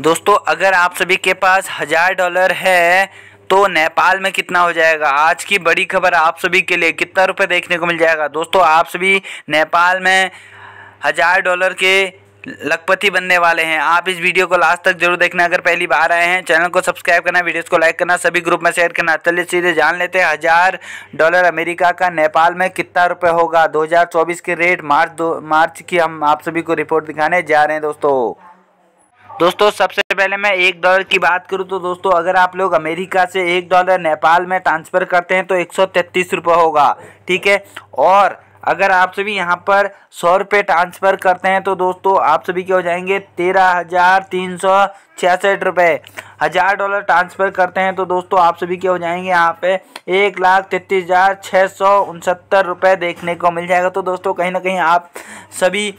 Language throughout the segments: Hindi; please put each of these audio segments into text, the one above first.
दोस्तों अगर आप सभी के पास हज़ार डॉलर है तो नेपाल में कितना हो जाएगा आज की बड़ी खबर आप सभी के लिए कितना रुपए देखने को मिल जाएगा दोस्तों आप सभी नेपाल में हज़ार डॉलर के लखपति बनने वाले हैं आप इस वीडियो को लास्ट तक जरूर देखना अगर पहली बार आए हैं चैनल को सब्सक्राइब करना वीडियोस को लाइक करना सभी ग्रुप में शेयर करना चलिए सीधे जान लेते हैं हज़ार डॉलर अमेरिका का नेपाल में कितना रुपए होगा 2024 के रेट मार्च दो मार्च की हम आप सभी को रिपोर्ट दिखाने जा रहे हैं दोस्तों दोस्तों सबसे पहले मैं एक डॉलर की बात करूं तो दोस्तों अगर आप लोग अमेरिका से एक डॉलर नेपाल में ट्रांसफ़र करते हैं तो एक सौ होगा ठीक है और अगर आप सभी यहाँ पर सौ रुपये ट्रांसफ़र करते हैं तो दोस्तों आप सभी के हो जाएंगे तेरह हज़ार तीन सौ छियासठ रुपये हज़ार डॉलर ट्रांसफ़र करते हैं तो दोस्तों आप सभी के हो जाएंगे यहाँ पे एक लाख तैंतीस हज़ार छः सौ उनसत्तर रुपये देखने को मिल जाएगा तो दोस्तों कहीं ना कहीं आप सभी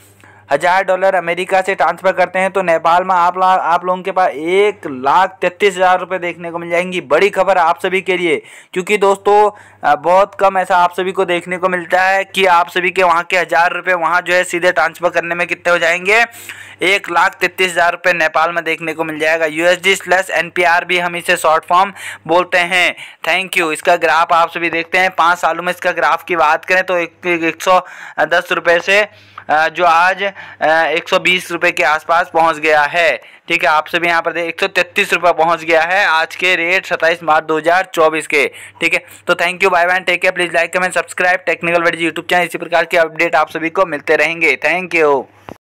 हज़ार डॉलर अमेरिका से ट्रांसफ़र करते हैं तो नेपाल में आप ला आप लोगों के पास एक लाख तैतीस हज़ार रुपये देखने को मिल जाएंगी बड़ी खबर आप सभी के लिए क्योंकि दोस्तों बहुत कम ऐसा आप सभी को देखने को मिलता है कि आप सभी के वहाँ के हज़ार रुपये वहाँ जो है सीधे ट्रांसफ़र करने में कितने हो जाएंगे एक लाख तैतीस हज़ार रुपये नेपाल में देखने को मिल जाएगा U S D slash N P R भी हम इसे शॉर्ट फॉर्म बोलते हैं थैंक यू इसका ग्राफ आप सभी देखते हैं पाँच सालों में इसका ग्राफ की बात करें तो एक सौ दस रुपये से जो आज एक सौ के आसपास पहुंच गया है ठीक है आपसे भी यहाँ पर एक सौ तैतीस रुपये गया है आज के रेट सत्ताईस मार्च 2024 के ठीक है तो thank you bye bye take care please like comment subscribe technical वेडिज यूट्यूब चैनल इसी प्रकार के अपडेट आप सभी को मिलते रहेंगे थैंक यू